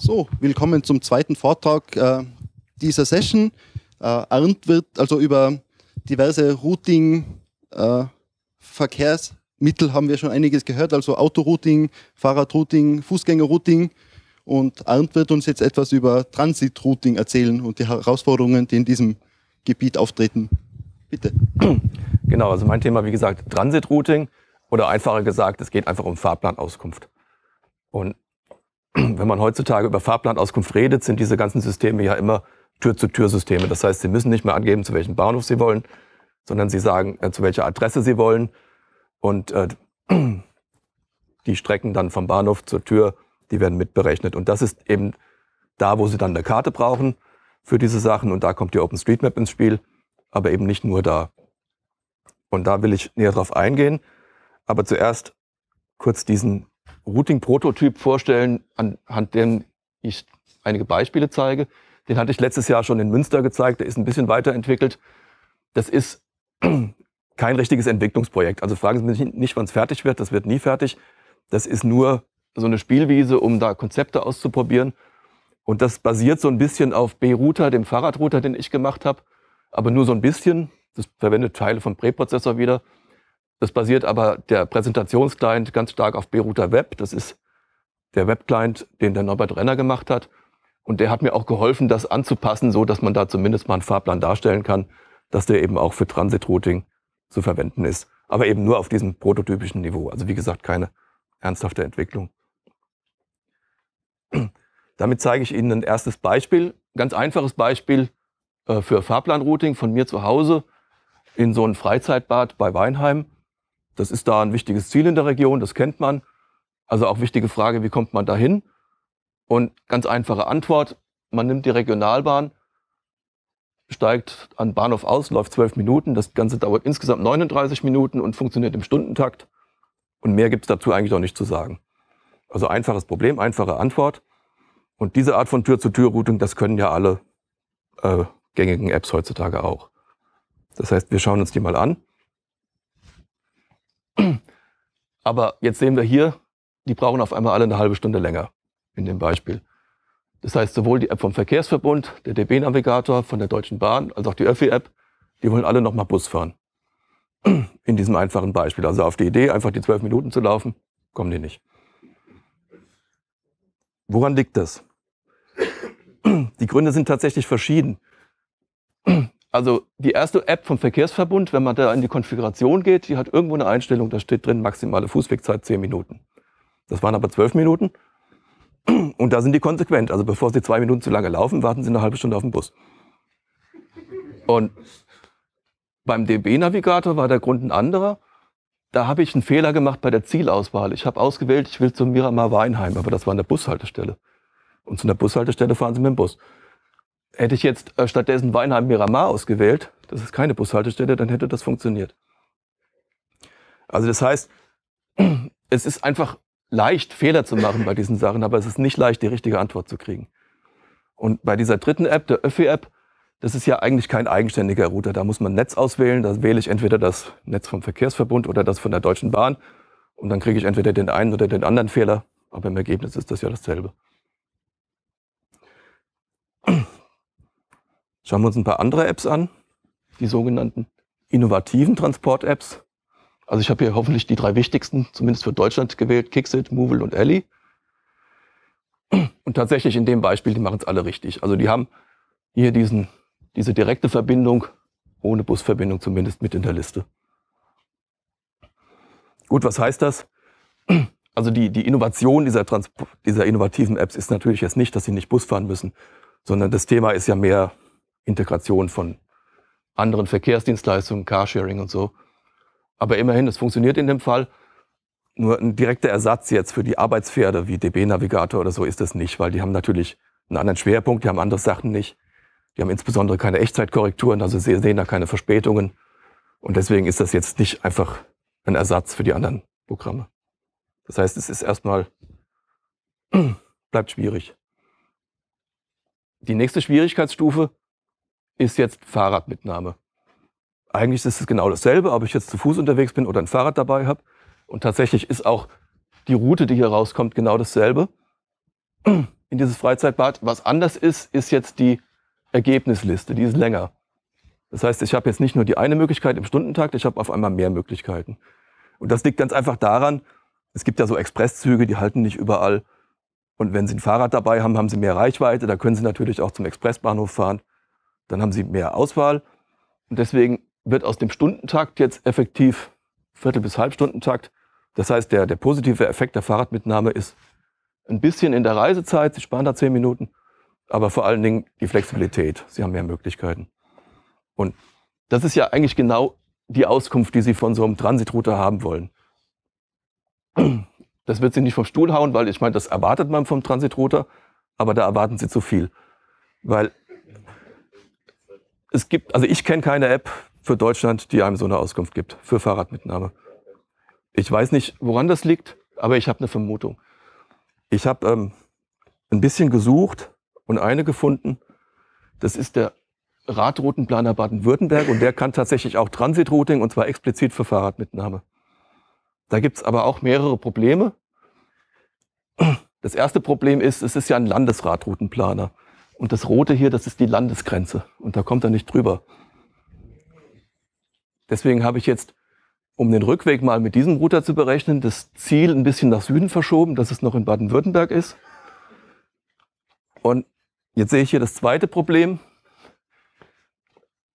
So, willkommen zum zweiten Vortrag äh, dieser Session. Äh, Arndt wird also über diverse Routing-Verkehrsmittel äh, haben wir schon einiges gehört, also Autorouting, Fahrradrouting, Fußgängerrouting. Und Arndt wird uns jetzt etwas über Transitrouting erzählen und die Herausforderungen, die in diesem Gebiet auftreten. Bitte. Genau, also mein Thema, wie gesagt, Transitrouting oder einfacher gesagt, es geht einfach um Fahrplanauskunft. Und wenn man heutzutage über Fahrplanauskunft redet, sind diese ganzen Systeme ja immer Tür-zu-Tür-Systeme. Das heißt, Sie müssen nicht mehr angeben, zu welchem Bahnhof Sie wollen, sondern Sie sagen, äh, zu welcher Adresse Sie wollen. Und äh, die Strecken dann vom Bahnhof zur Tür, die werden mitberechnet. Und das ist eben da, wo Sie dann eine Karte brauchen für diese Sachen. Und da kommt die OpenStreetMap ins Spiel, aber eben nicht nur da. Und da will ich näher drauf eingehen. Aber zuerst kurz diesen Routing-Prototyp vorstellen, anhand dem ich einige Beispiele zeige. Den hatte ich letztes Jahr schon in Münster gezeigt, der ist ein bisschen weiterentwickelt. Das ist kein richtiges Entwicklungsprojekt. Also fragen Sie mich nicht, wann es fertig wird, das wird nie fertig. Das ist nur so eine Spielwiese, um da Konzepte auszuprobieren. Und das basiert so ein bisschen auf B-Router, dem Fahrradrouter, den ich gemacht habe, aber nur so ein bisschen. Das verwendet Teile vom Präprozessor wieder. Das basiert aber der Präsentationsclient ganz stark auf Beruter Web. Das ist der Webclient, den der Norbert Renner gemacht hat. Und der hat mir auch geholfen, das anzupassen, so dass man da zumindest mal einen Fahrplan darstellen kann, dass der eben auch für Transit-Routing zu verwenden ist. Aber eben nur auf diesem prototypischen Niveau. Also wie gesagt, keine ernsthafte Entwicklung. Damit zeige ich Ihnen ein erstes Beispiel, ganz einfaches Beispiel äh, für Fahrplanrouting von mir zu Hause in so ein Freizeitbad bei Weinheim. Das ist da ein wichtiges Ziel in der Region, das kennt man. Also auch wichtige Frage, wie kommt man da hin? Und ganz einfache Antwort, man nimmt die Regionalbahn, steigt an Bahnhof aus, läuft zwölf Minuten. Das Ganze dauert insgesamt 39 Minuten und funktioniert im Stundentakt. Und mehr gibt es dazu eigentlich auch nicht zu sagen. Also einfaches Problem, einfache Antwort. Und diese Art von Tür-zu-Tür-Routing, das können ja alle äh, gängigen Apps heutzutage auch. Das heißt, wir schauen uns die mal an. Aber jetzt sehen wir hier, die brauchen auf einmal alle eine halbe Stunde länger in dem Beispiel. Das heißt, sowohl die App vom Verkehrsverbund, der DB-Navigator, von der Deutschen Bahn, als auch die Öffi-App, die wollen alle nochmal Bus fahren. In diesem einfachen Beispiel. Also auf die Idee, einfach die zwölf Minuten zu laufen, kommen die nicht. Woran liegt das? Die Gründe sind tatsächlich verschieden also die erste App vom Verkehrsverbund, wenn man da in die Konfiguration geht, die hat irgendwo eine Einstellung, da steht drin maximale Fußwegzeit 10 Minuten. Das waren aber 12 Minuten. Und da sind die konsequent. Also bevor sie zwei Minuten zu lange laufen, warten sie eine halbe Stunde auf den Bus. Und beim DB-Navigator war der Grund ein anderer. Da habe ich einen Fehler gemacht bei der Zielauswahl. Ich habe ausgewählt, ich will zum Miramar Weinheim, aber das war an der Bushaltestelle. Und zu einer Bushaltestelle fahren sie mit dem Bus. Hätte ich jetzt äh, stattdessen Weinheim Miramar ausgewählt, das ist keine Bushaltestelle, dann hätte das funktioniert. Also das heißt, es ist einfach leicht, Fehler zu machen bei diesen Sachen, aber es ist nicht leicht, die richtige Antwort zu kriegen. Und bei dieser dritten App, der Öffi-App, das ist ja eigentlich kein eigenständiger Router. Da muss man Netz auswählen. Da wähle ich entweder das Netz vom Verkehrsverbund oder das von der Deutschen Bahn. Und dann kriege ich entweder den einen oder den anderen Fehler. Aber im Ergebnis ist das ja dasselbe. Schauen wir uns ein paar andere Apps an, die sogenannten innovativen Transport-Apps. Also ich habe hier hoffentlich die drei wichtigsten, zumindest für Deutschland gewählt, Kixit, Movil und Ellie. Und tatsächlich in dem Beispiel, die machen es alle richtig. Also die haben hier diesen, diese direkte Verbindung, ohne Busverbindung zumindest mit in der Liste. Gut, was heißt das? Also die, die Innovation dieser, dieser innovativen Apps ist natürlich jetzt nicht, dass sie nicht Bus fahren müssen, sondern das Thema ist ja mehr, Integration von anderen Verkehrsdienstleistungen, Carsharing und so. Aber immerhin, es funktioniert in dem Fall. Nur ein direkter Ersatz jetzt für die Arbeitspferde wie DB-Navigator oder so ist das nicht, weil die haben natürlich einen anderen Schwerpunkt, die haben andere Sachen nicht. Die haben insbesondere keine Echtzeitkorrekturen, also sie sehen da keine Verspätungen. Und deswegen ist das jetzt nicht einfach ein Ersatz für die anderen Programme. Das heißt, es ist erstmal, bleibt schwierig. Die nächste Schwierigkeitsstufe ist jetzt Fahrradmitnahme. Eigentlich ist es genau dasselbe, ob ich jetzt zu Fuß unterwegs bin oder ein Fahrrad dabei habe. Und tatsächlich ist auch die Route, die hier rauskommt, genau dasselbe in dieses Freizeitbad. Was anders ist, ist jetzt die Ergebnisliste, die ist länger. Das heißt, ich habe jetzt nicht nur die eine Möglichkeit im Stundentakt, ich habe auf einmal mehr Möglichkeiten. Und das liegt ganz einfach daran, es gibt ja so Expresszüge, die halten nicht überall. Und wenn Sie ein Fahrrad dabei haben, haben Sie mehr Reichweite. Da können Sie natürlich auch zum Expressbahnhof fahren. Dann haben sie mehr Auswahl. Und deswegen wird aus dem Stundentakt jetzt effektiv Viertel- bis Halbstundentakt. Das heißt, der, der positive Effekt der Fahrradmitnahme ist ein bisschen in der Reisezeit. Sie sparen da zehn Minuten. Aber vor allen Dingen die Flexibilität. Sie haben mehr Möglichkeiten. Und das ist ja eigentlich genau die Auskunft, die Sie von so einem Transitrouter haben wollen. Das wird Sie nicht vom Stuhl hauen, weil ich meine, das erwartet man vom Transitrouter. aber da erwarten Sie zu viel. Weil es gibt, also ich kenne keine App für Deutschland, die einem so eine Auskunft gibt für Fahrradmitnahme. Ich weiß nicht, woran das liegt, aber ich habe eine Vermutung. Ich habe ähm, ein bisschen gesucht und eine gefunden. Das ist der Radroutenplaner Baden-Württemberg und der kann tatsächlich auch Transitrouting und zwar explizit für Fahrradmitnahme. Da gibt es aber auch mehrere Probleme. Das erste Problem ist, es ist ja ein Landesradroutenplaner. Und das Rote hier, das ist die Landesgrenze. Und da kommt er nicht drüber. Deswegen habe ich jetzt, um den Rückweg mal mit diesem Router zu berechnen, das Ziel ein bisschen nach Süden verschoben, dass es noch in Baden-Württemberg ist. Und jetzt sehe ich hier das zweite Problem.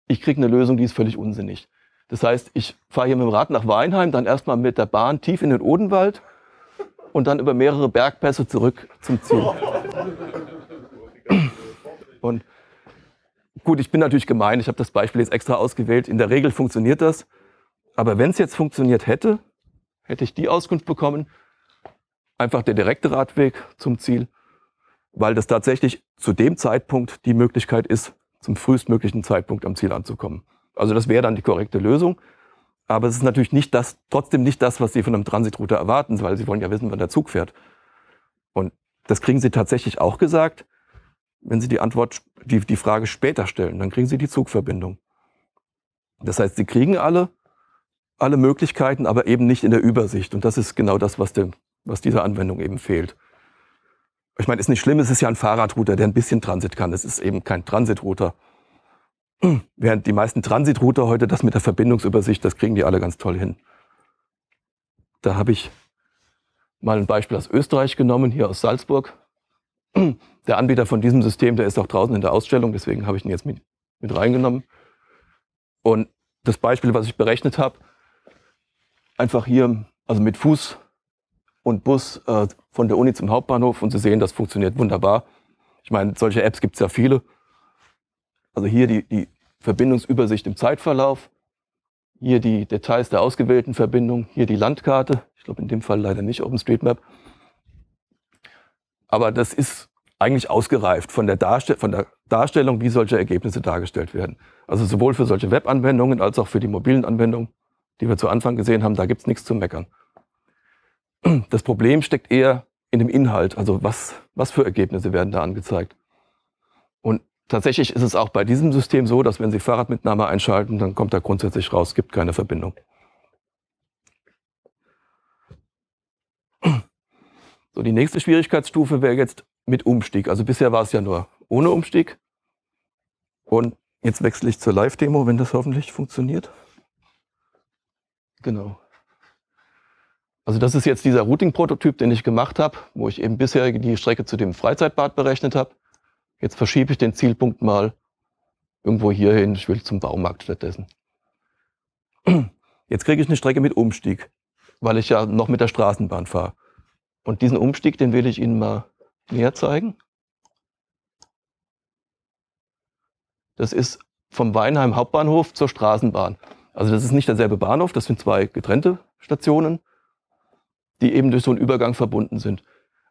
Ich kriege eine Lösung, die ist völlig unsinnig. Das heißt, ich fahre hier mit dem Rad nach Weinheim, dann erstmal mit der Bahn tief in den Odenwald und dann über mehrere Bergpässe zurück zum Ziel. Und gut, ich bin natürlich gemein, ich habe das Beispiel jetzt extra ausgewählt. In der Regel funktioniert das. Aber wenn es jetzt funktioniert hätte, hätte ich die Auskunft bekommen, einfach der direkte Radweg zum Ziel, weil das tatsächlich zu dem Zeitpunkt die Möglichkeit ist, zum frühestmöglichen Zeitpunkt am Ziel anzukommen. Also das wäre dann die korrekte Lösung. Aber es ist natürlich nicht das, trotzdem nicht das, was Sie von einem Transitrouter erwarten, weil Sie wollen ja wissen, wann der Zug fährt. Und das kriegen Sie tatsächlich auch gesagt. Wenn Sie die Antwort, die, die Frage später stellen, dann kriegen Sie die Zugverbindung. Das heißt, Sie kriegen alle, alle Möglichkeiten, aber eben nicht in der Übersicht. Und das ist genau das, was, dem, was dieser Anwendung eben fehlt. Ich meine, ist nicht schlimm, es ist ja ein Fahrradrouter, der ein bisschen Transit kann. Es ist eben kein Transitrouter. Während die meisten Transitrouter heute das mit der Verbindungsübersicht, das kriegen die alle ganz toll hin. Da habe ich mal ein Beispiel aus Österreich genommen, hier aus Salzburg der Anbieter von diesem System, der ist auch draußen in der Ausstellung, deswegen habe ich ihn jetzt mit, mit reingenommen. Und das Beispiel, was ich berechnet habe, einfach hier, also mit Fuß und Bus äh, von der Uni zum Hauptbahnhof und Sie sehen, das funktioniert wunderbar. Ich meine, solche Apps gibt es ja viele. Also hier die, die Verbindungsübersicht im Zeitverlauf, hier die Details der ausgewählten Verbindung, hier die Landkarte, ich glaube in dem Fall leider nicht OpenStreetMap, aber das ist eigentlich ausgereift von der, Darstell von der Darstellung, wie solche Ergebnisse dargestellt werden. Also sowohl für solche Web-Anwendungen als auch für die mobilen Anwendungen, die wir zu Anfang gesehen haben, da gibt es nichts zu meckern. Das Problem steckt eher in dem Inhalt, also was, was für Ergebnisse werden da angezeigt. Und tatsächlich ist es auch bei diesem System so, dass wenn Sie Fahrradmitnahme einschalten, dann kommt da grundsätzlich raus, gibt keine Verbindung. So, die nächste Schwierigkeitsstufe wäre jetzt mit Umstieg. Also bisher war es ja nur ohne Umstieg. Und jetzt wechsle ich zur Live-Demo, wenn das hoffentlich funktioniert. Genau. Also das ist jetzt dieser Routing-Prototyp, den ich gemacht habe, wo ich eben bisher die Strecke zu dem Freizeitbad berechnet habe. Jetzt verschiebe ich den Zielpunkt mal irgendwo hierhin. Ich will zum Baumarkt stattdessen. Jetzt kriege ich eine Strecke mit Umstieg, weil ich ja noch mit der Straßenbahn fahre. Und diesen Umstieg, den will ich Ihnen mal näher zeigen. Das ist vom Weinheim Hauptbahnhof zur Straßenbahn. Also das ist nicht derselbe Bahnhof, das sind zwei getrennte Stationen, die eben durch so einen Übergang verbunden sind.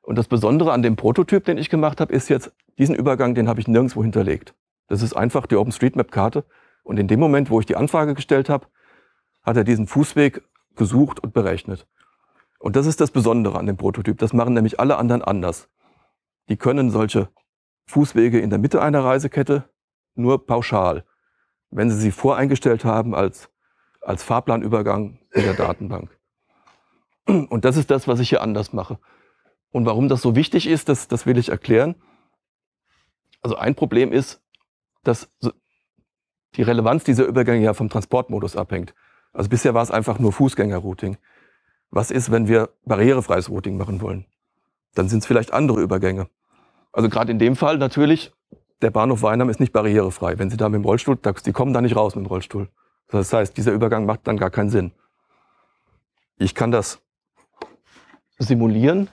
Und das Besondere an dem Prototyp, den ich gemacht habe, ist jetzt, diesen Übergang, den habe ich nirgendwo hinterlegt. Das ist einfach die OpenStreetMap-Karte. Und in dem Moment, wo ich die Anfrage gestellt habe, hat er diesen Fußweg gesucht und berechnet. Und das ist das Besondere an dem Prototyp. Das machen nämlich alle anderen anders. Die können solche Fußwege in der Mitte einer Reisekette nur pauschal, wenn sie sie voreingestellt haben als, als Fahrplanübergang in der Datenbank. Und das ist das, was ich hier anders mache. Und warum das so wichtig ist, das, das will ich erklären. Also ein Problem ist, dass die Relevanz dieser Übergänge ja vom Transportmodus abhängt. Also bisher war es einfach nur Fußgängerrouting. Was ist, wenn wir barrierefreies Routing machen wollen? Dann sind es vielleicht andere Übergänge. Also gerade in dem Fall natürlich, der Bahnhof Weinheim ist nicht barrierefrei. Wenn Sie da mit dem Rollstuhl, die kommen da nicht raus mit dem Rollstuhl. Das heißt, dieser Übergang macht dann gar keinen Sinn. Ich kann das simulieren.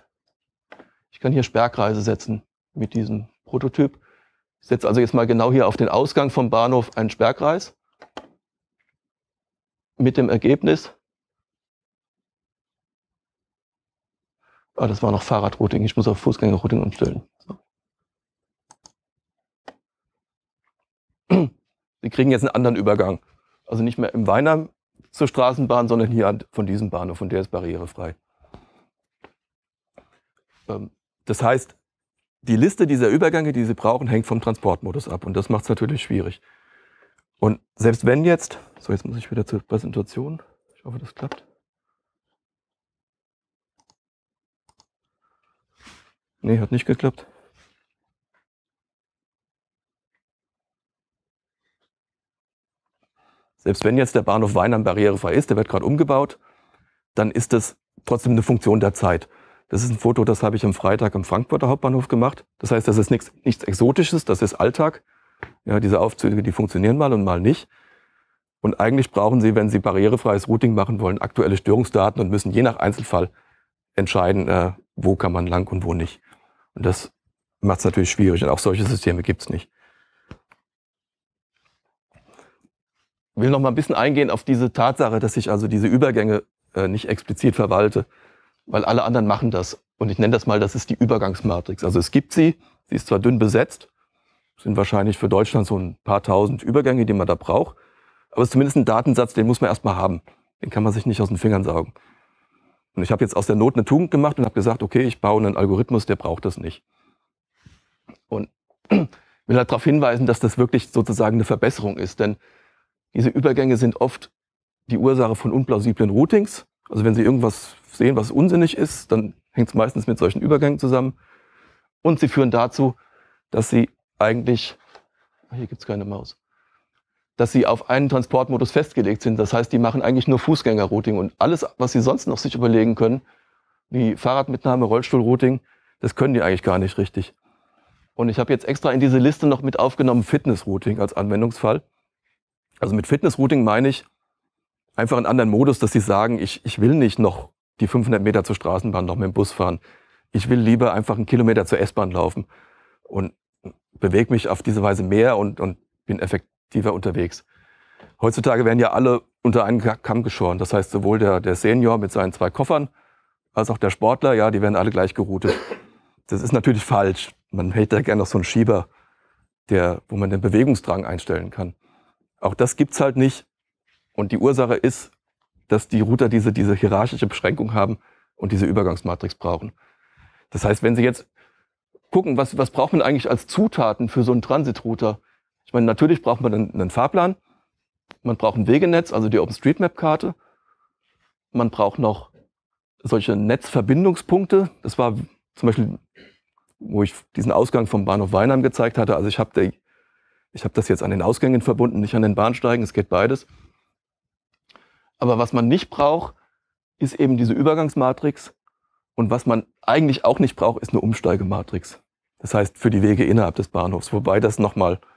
Ich kann hier Sperrkreise setzen mit diesem Prototyp. Ich setze also jetzt mal genau hier auf den Ausgang vom Bahnhof einen Sperrkreis mit dem Ergebnis, Ah, das war noch Fahrradrouting. Ich muss auf Fußgängerrouting umstellen. So. Sie kriegen jetzt einen anderen Übergang. Also nicht mehr im Weinheim zur Straßenbahn, sondern hier von diesem Bahnhof Von der ist barrierefrei. Ähm, das heißt, die Liste dieser Übergänge, die Sie brauchen, hängt vom Transportmodus ab und das macht es natürlich schwierig. Und selbst wenn jetzt, so jetzt muss ich wieder zur Präsentation, ich hoffe, das klappt. Nee, hat nicht geklappt. Selbst wenn jetzt der Bahnhof Weinheim barrierefrei ist, der wird gerade umgebaut, dann ist das trotzdem eine Funktion der Zeit. Das ist ein Foto, das habe ich am Freitag am Frankfurter Hauptbahnhof gemacht. Das heißt, das ist nichts, nichts Exotisches, das ist Alltag. Ja, diese Aufzüge, die funktionieren mal und mal nicht. Und eigentlich brauchen Sie, wenn Sie barrierefreies Routing machen wollen, aktuelle Störungsdaten und müssen je nach Einzelfall entscheiden, äh, wo kann man lang und wo nicht. Und das macht es natürlich schwierig. Und auch solche Systeme gibt es nicht. Ich will noch mal ein bisschen eingehen auf diese Tatsache, dass ich also diese Übergänge äh, nicht explizit verwalte, weil alle anderen machen das. Und ich nenne das mal, das ist die Übergangsmatrix. Also es gibt sie, sie ist zwar dünn besetzt, sind wahrscheinlich für Deutschland so ein paar tausend Übergänge, die man da braucht, aber es ist zumindest ein Datensatz, den muss man erstmal haben. Den kann man sich nicht aus den Fingern saugen. Und ich habe jetzt aus der Not eine Tugend gemacht und habe gesagt, okay, ich baue einen Algorithmus, der braucht das nicht. Und ich will halt darauf hinweisen, dass das wirklich sozusagen eine Verbesserung ist, denn diese Übergänge sind oft die Ursache von unplausiblen Routings. Also wenn Sie irgendwas sehen, was unsinnig ist, dann hängt es meistens mit solchen Übergängen zusammen. Und sie führen dazu, dass Sie eigentlich, hier gibt es keine Maus, dass sie auf einen Transportmodus festgelegt sind. Das heißt, die machen eigentlich nur Fußgängerrouting und alles, was sie sonst noch sich überlegen können, wie Fahrradmitnahme, Rollstuhlrouting, das können die eigentlich gar nicht richtig. Und ich habe jetzt extra in diese Liste noch mit aufgenommen Fitnessrouting als Anwendungsfall. Also mit Fitnessrouting meine ich einfach einen anderen Modus, dass sie sagen, ich, ich will nicht noch die 500 Meter zur Straßenbahn noch mit dem Bus fahren. Ich will lieber einfach einen Kilometer zur S-Bahn laufen und bewege mich auf diese Weise mehr und, und bin effektiv die war unterwegs. Heutzutage werden ja alle unter einen Kamm geschoren. Das heißt, sowohl der, der Senior mit seinen zwei Koffern als auch der Sportler, ja, die werden alle gleich geroutet. Das ist natürlich falsch. Man hätte da gerne noch so einen Schieber, der, wo man den Bewegungsdrang einstellen kann. Auch das gibt's halt nicht. Und die Ursache ist, dass die Router diese, diese hierarchische Beschränkung haben und diese Übergangsmatrix brauchen. Das heißt, wenn Sie jetzt gucken, was, was braucht man eigentlich als Zutaten für so einen Transitrouter, router ich meine, natürlich braucht man einen, einen Fahrplan, man braucht ein Wegenetz, also die OpenStreetMap-Karte, man braucht noch solche Netzverbindungspunkte. Das war zum Beispiel, wo ich diesen Ausgang vom Bahnhof Weinheim gezeigt hatte. Also ich habe hab das jetzt an den Ausgängen verbunden, nicht an den Bahnsteigen, es geht beides. Aber was man nicht braucht, ist eben diese Übergangsmatrix. Und was man eigentlich auch nicht braucht, ist eine Umsteigematrix. Das heißt, für die Wege innerhalb des Bahnhofs. Wobei das nochmal mal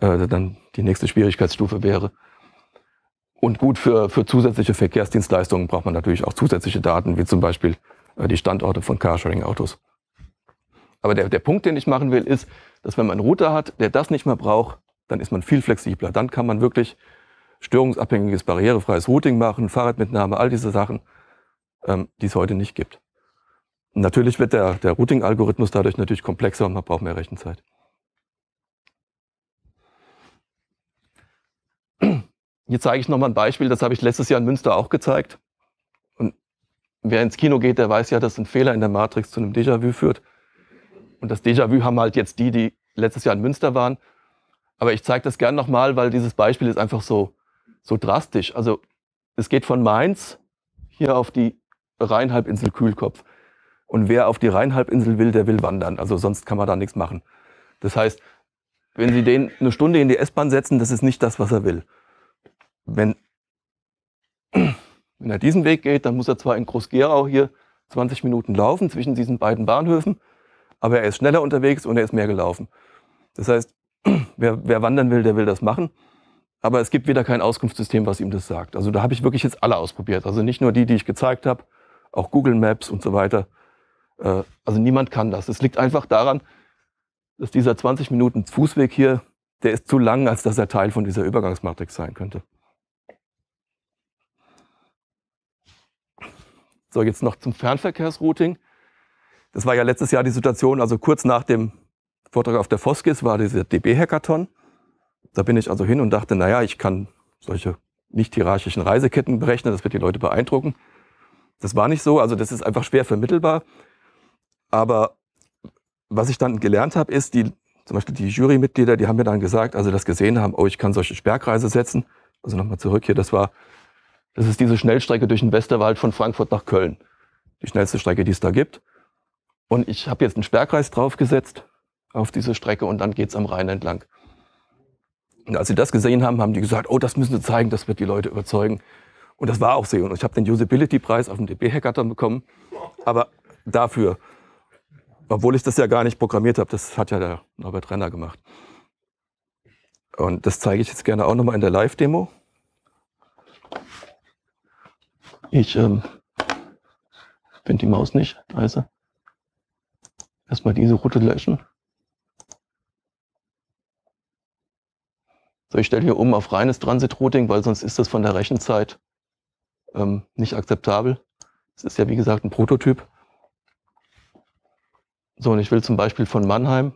äh, dann die nächste Schwierigkeitsstufe wäre. Und gut für, für zusätzliche Verkehrsdienstleistungen braucht man natürlich auch zusätzliche Daten, wie zum Beispiel äh, die Standorte von Carsharing-Autos. Aber der, der Punkt, den ich machen will, ist, dass wenn man einen Router hat, der das nicht mehr braucht, dann ist man viel flexibler. Dann kann man wirklich störungsabhängiges, barrierefreies Routing machen, Fahrradmitnahme, all diese Sachen, ähm, die es heute nicht gibt. natürlich wird der, der Routing-Algorithmus dadurch natürlich komplexer und man braucht mehr Rechenzeit. Hier zeige ich nochmal ein Beispiel, das habe ich letztes Jahr in Münster auch gezeigt. Und wer ins Kino geht, der weiß ja, dass ein Fehler in der Matrix zu einem Déjà-vu führt. Und das Déjà-vu haben halt jetzt die, die letztes Jahr in Münster waren. Aber ich zeige das gern nochmal, weil dieses Beispiel ist einfach so, so drastisch. Also es geht von Mainz hier auf die Rheinhalbinsel Kühlkopf. Und wer auf die Rheinhalbinsel will, der will wandern. Also sonst kann man da nichts machen. Das heißt, wenn Sie den eine Stunde in die S-Bahn setzen, das ist nicht das, was er will. Wenn, wenn er diesen Weg geht, dann muss er zwar in Groß-Gerau hier 20 Minuten laufen zwischen diesen beiden Bahnhöfen, aber er ist schneller unterwegs und er ist mehr gelaufen. Das heißt, wer, wer wandern will, der will das machen. Aber es gibt wieder kein Auskunftssystem, was ihm das sagt. Also da habe ich wirklich jetzt alle ausprobiert. Also nicht nur die, die ich gezeigt habe, auch Google Maps und so weiter. Äh, also niemand kann das. Es liegt einfach daran, dass dieser 20 Minuten Fußweg hier, der ist zu lang, als dass er Teil von dieser Übergangsmatrix sein könnte. So, jetzt noch zum Fernverkehrsrouting. Das war ja letztes Jahr die Situation, also kurz nach dem Vortrag auf der Foskis war dieser DB-Hackathon. Da bin ich also hin und dachte, naja, ich kann solche nicht hierarchischen Reiseketten berechnen, das wird die Leute beeindrucken. Das war nicht so, also das ist einfach schwer vermittelbar. Aber was ich dann gelernt habe, ist, die, zum Beispiel die Jurymitglieder, die haben mir dann gesagt, also das gesehen haben, oh, ich kann solche Sperrkreise setzen. Also nochmal zurück hier, das war das ist diese Schnellstrecke durch den Westerwald von Frankfurt nach Köln. Die schnellste Strecke, die es da gibt. Und ich habe jetzt einen Sperrkreis draufgesetzt auf diese Strecke und dann geht es am Rhein entlang. Und als sie das gesehen haben, haben die gesagt, oh, das müssen sie zeigen, das wird die Leute überzeugen. Und das war auch so. Und ich habe den Usability-Preis auf dem DB-Hackathon bekommen. Aber dafür, obwohl ich das ja gar nicht programmiert habe, das hat ja der Norbert Renner gemacht. Und das zeige ich jetzt gerne auch nochmal in der Live-Demo. Ich ähm, finde die Maus nicht. Da Erstmal diese Route löschen. So, ich stelle hier um auf reines Transit-Routing, weil sonst ist das von der Rechenzeit ähm, nicht akzeptabel. Es ist ja, wie gesagt, ein Prototyp. So, und ich will zum Beispiel von Mannheim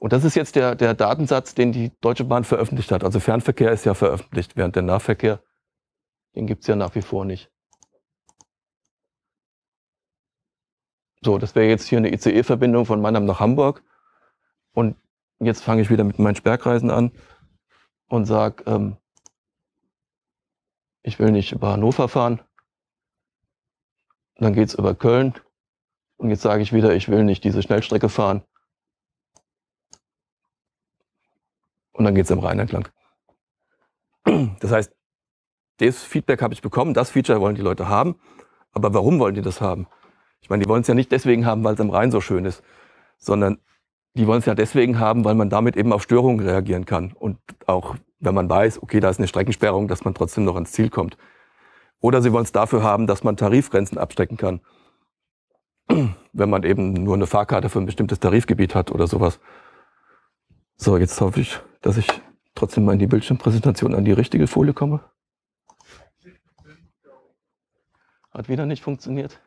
Und das ist jetzt der, der Datensatz, den die Deutsche Bahn veröffentlicht hat. Also Fernverkehr ist ja veröffentlicht, während der Nahverkehr, den gibt's ja nach wie vor nicht. So, das wäre jetzt hier eine ICE-Verbindung von Mannheim nach Hamburg. Und jetzt fange ich wieder mit meinen Sperrkreisen an und sage, ähm, ich will nicht über Hannover fahren. Und dann geht's über Köln. Und jetzt sage ich wieder, ich will nicht diese Schnellstrecke fahren. und dann geht es im Rhein entlang. Das heißt, das Feedback habe ich bekommen, das Feature wollen die Leute haben. Aber warum wollen die das haben? Ich meine, die wollen es ja nicht deswegen haben, weil es am Rhein so schön ist, sondern die wollen es ja deswegen haben, weil man damit eben auf Störungen reagieren kann. Und auch wenn man weiß, okay, da ist eine Streckensperrung, dass man trotzdem noch ans Ziel kommt. Oder sie wollen es dafür haben, dass man Tarifgrenzen abstecken kann, wenn man eben nur eine Fahrkarte für ein bestimmtes Tarifgebiet hat oder sowas. So, jetzt hoffe ich, dass ich trotzdem mal in die Bildschirmpräsentation an die richtige Folie komme. Hat wieder nicht funktioniert.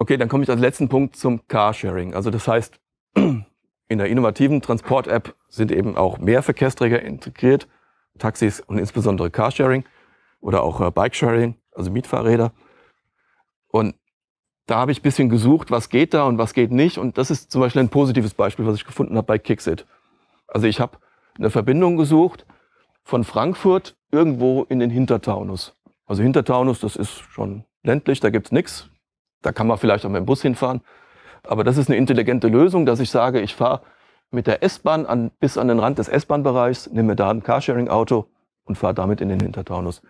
Okay, dann komme ich als letzten Punkt zum Carsharing. Also das heißt, in der innovativen Transport-App sind eben auch mehr Verkehrsträger integriert, Taxis und insbesondere Carsharing oder auch äh, Bikesharing, also Mietfahrräder. Und da habe ich ein bisschen gesucht, was geht da und was geht nicht. Und das ist zum Beispiel ein positives Beispiel, was ich gefunden habe bei Kixit. Also ich habe eine Verbindung gesucht von Frankfurt irgendwo in den Hintertaunus. Also Hintertaunus, das ist schon ländlich, da gibt es nichts. Da kann man vielleicht auch mit dem Bus hinfahren. Aber das ist eine intelligente Lösung, dass ich sage, ich fahre mit der S-Bahn an, bis an den Rand des S-Bahn-Bereichs, nehme da ein Carsharing-Auto und fahre damit in den Hintertaunus.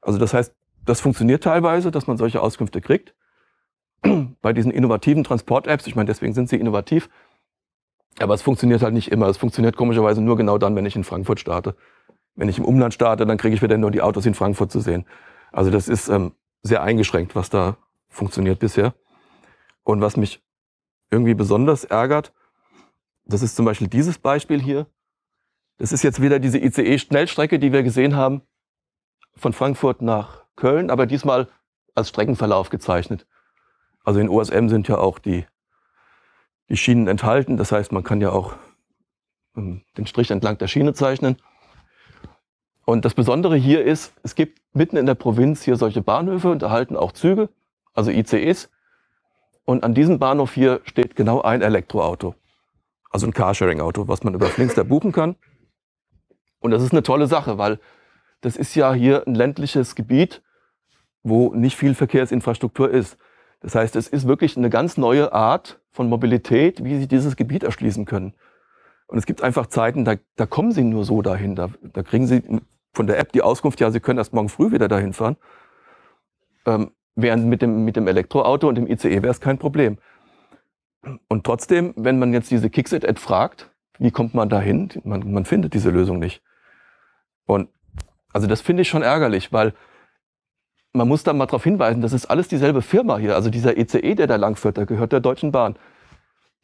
Also das heißt, das funktioniert teilweise, dass man solche Auskünfte kriegt. bei diesen innovativen Transport-Apps, ich meine, deswegen sind sie innovativ, aber es funktioniert halt nicht immer. Es funktioniert komischerweise nur genau dann, wenn ich in Frankfurt starte. Wenn ich im Umland starte, dann kriege ich wieder nur die Autos in Frankfurt zu sehen. Also das ist ähm, sehr eingeschränkt, was da funktioniert bisher. Und was mich irgendwie besonders ärgert, das ist zum Beispiel dieses Beispiel hier. Das ist jetzt wieder diese ICE-Schnellstrecke, die wir gesehen haben, von Frankfurt nach Köln, aber diesmal als Streckenverlauf gezeichnet. Also in OSM sind ja auch die, die Schienen enthalten. Das heißt, man kann ja auch ähm, den Strich entlang der Schiene zeichnen. Und das Besondere hier ist, es gibt mitten in der Provinz hier solche Bahnhöfe und erhalten auch Züge, also ICEs. Und an diesem Bahnhof hier steht genau ein Elektroauto. Also ein Carsharing-Auto, was man über Flinkster buchen kann. Und das ist eine tolle Sache, weil das ist ja hier ein ländliches Gebiet, wo nicht viel Verkehrsinfrastruktur ist. Das heißt, es ist wirklich eine ganz neue Art von Mobilität, wie sie dieses Gebiet erschließen können. Und es gibt einfach Zeiten, da, da kommen sie nur so dahin. Da, da, kriegen sie von der App die Auskunft, ja, sie können erst morgen früh wieder dahin fahren. Ähm, während mit dem, mit dem Elektroauto und dem ICE wäre es kein Problem. Und trotzdem, wenn man jetzt diese Kixit-Ad fragt, wie kommt man dahin? Man, man findet diese Lösung nicht. Und also das finde ich schon ärgerlich, weil man muss da mal darauf hinweisen, das ist alles dieselbe Firma hier. Also dieser ECE, e, der da langführt, der gehört der Deutschen Bahn.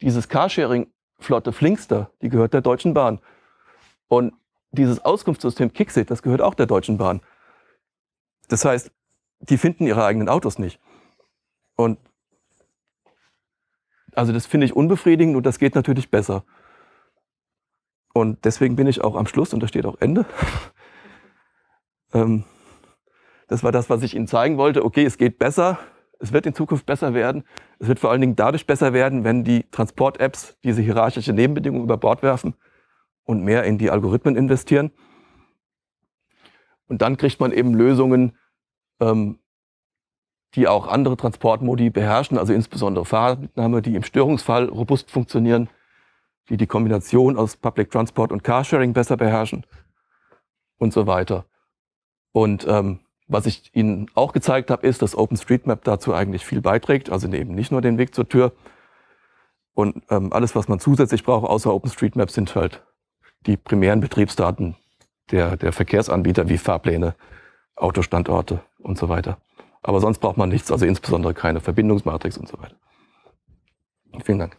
Dieses Carsharing-Flotte Flinkster, die gehört der Deutschen Bahn. Und dieses Auskunftssystem Kixit, das gehört auch der Deutschen Bahn. Das heißt, die finden ihre eigenen Autos nicht. Und also das finde ich unbefriedigend und das geht natürlich besser. Und deswegen bin ich auch am Schluss und da steht auch Ende. ähm, das war das, was ich Ihnen zeigen wollte. Okay, es geht besser. Es wird in Zukunft besser werden. Es wird vor allen Dingen dadurch besser werden, wenn die Transport-Apps diese hierarchische Nebenbedingung über Bord werfen und mehr in die Algorithmen investieren. Und dann kriegt man eben Lösungen, ähm, die auch andere Transportmodi beherrschen, also insbesondere Fahrmitnahme, die im Störungsfall robust funktionieren, die die Kombination aus Public Transport und Carsharing besser beherrschen und so weiter. Und ähm, was ich Ihnen auch gezeigt habe, ist, dass OpenStreetMap dazu eigentlich viel beiträgt, also ne, eben nicht nur den Weg zur Tür. Und ähm, alles, was man zusätzlich braucht, außer OpenStreetMap, sind halt die primären Betriebsdaten der, der Verkehrsanbieter wie Fahrpläne, Autostandorte und so weiter. Aber sonst braucht man nichts, also insbesondere keine Verbindungsmatrix und so weiter. Vielen Dank.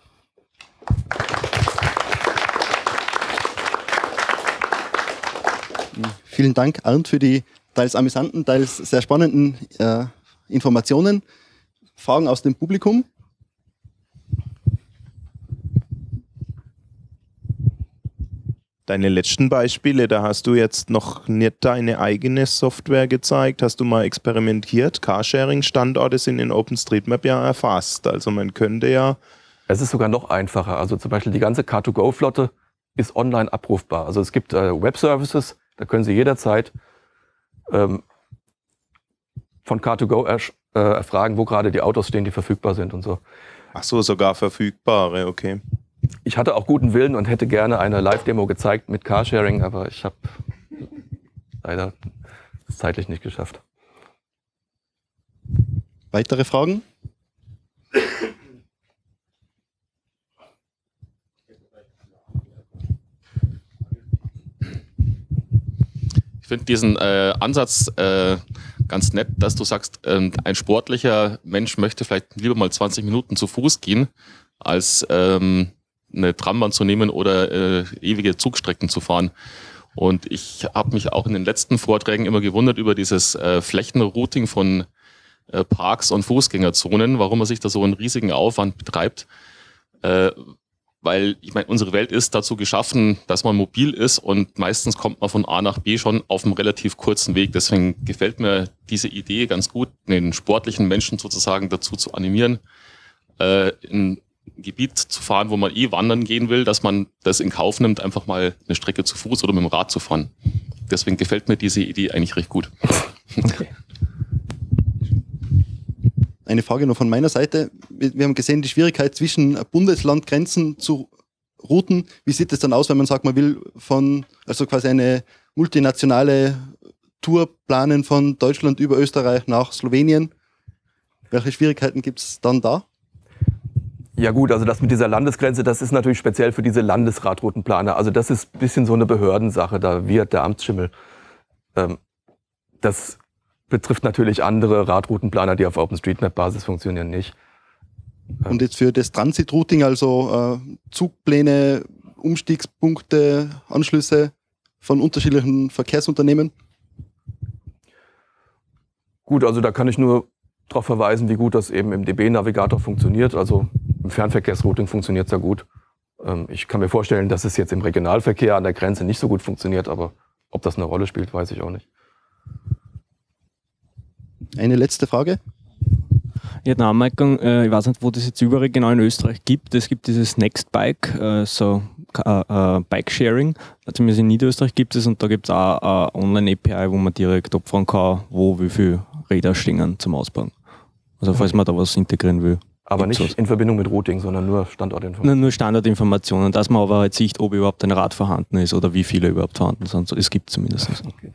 Vielen Dank, Arndt, für die teils amüsanten, teils sehr spannenden äh, Informationen, Fragen aus dem Publikum. Deine letzten Beispiele, da hast du jetzt noch nicht deine eigene Software gezeigt, hast du mal experimentiert. Carsharing-Standorte sind in OpenStreetMap ja erfasst. Also man könnte ja. Es ist sogar noch einfacher. Also zum Beispiel die ganze Car2Go-Flotte ist online abrufbar. Also es gibt äh, Web-Services, da können Sie jederzeit ähm, von Car2Go äh, erfragen, wo gerade die Autos stehen, die verfügbar sind und so. Ach so, sogar verfügbare, okay. Ich hatte auch guten Willen und hätte gerne eine Live-Demo gezeigt mit Carsharing, aber ich habe leider zeitlich nicht geschafft. Weitere Fragen? finde diesen äh, Ansatz äh, ganz nett, dass du sagst, ähm, ein sportlicher Mensch möchte vielleicht lieber mal 20 Minuten zu Fuß gehen, als ähm, eine Trambahn zu nehmen oder äh, ewige Zugstrecken zu fahren. Und ich habe mich auch in den letzten Vorträgen immer gewundert über dieses äh, Flächenrouting von äh, Parks und Fußgängerzonen, warum man sich da so einen riesigen Aufwand betreibt. Äh, weil ich meine, unsere Welt ist dazu geschaffen, dass man mobil ist und meistens kommt man von A nach B schon auf einem relativ kurzen Weg. Deswegen gefällt mir diese Idee ganz gut, den sportlichen Menschen sozusagen dazu zu animieren, äh, in ein Gebiet zu fahren, wo man eh wandern gehen will, dass man das in Kauf nimmt, einfach mal eine Strecke zu Fuß oder mit dem Rad zu fahren. Deswegen gefällt mir diese Idee eigentlich recht gut. Okay. Eine Frage nur von meiner Seite wir haben gesehen, die Schwierigkeit zwischen Bundeslandgrenzen zu Routen. Wie sieht es dann aus, wenn man sagt, man will von, also quasi eine multinationale Tour planen von Deutschland über Österreich nach Slowenien? Welche Schwierigkeiten gibt es dann da? Ja gut, also das mit dieser Landesgrenze, das ist natürlich speziell für diese Landesradroutenplaner. Also das ist ein bisschen so eine Behördensache, da wird der Amtsschimmel. Ähm, das betrifft natürlich andere Radroutenplaner, die auf OpenStreetMap-Basis funktionieren, nicht. Und jetzt für das Transit-Routing, also äh, Zugpläne, Umstiegspunkte, Anschlüsse von unterschiedlichen Verkehrsunternehmen? Gut, also da kann ich nur darauf verweisen, wie gut das eben im DB-Navigator funktioniert. Also im Fernverkehrsrouting funktioniert es ja gut. Ähm, ich kann mir vorstellen, dass es jetzt im Regionalverkehr an der Grenze nicht so gut funktioniert, aber ob das eine Rolle spielt, weiß ich auch nicht. Eine letzte Frage. Ich Ja, eine Anmerkung, äh, ich weiß nicht, wo das jetzt überall genau in Österreich gibt. Es gibt dieses Nextbike, äh, so äh, äh Bike-Sharing, also zumindest in Niederösterreich gibt es und da gibt es auch eine äh, Online-API, wo man direkt abfragen kann, wo wie viele Räder stehen zum Ausbauen. Also falls man da was integrieren will. Aber nicht was. in Verbindung mit Routing, sondern nur Standortinformationen. Nur Standardinformationen, dass man aber halt sieht, ob überhaupt ein Rad vorhanden ist oder wie viele überhaupt vorhanden sind. es gibt zumindest. Okay.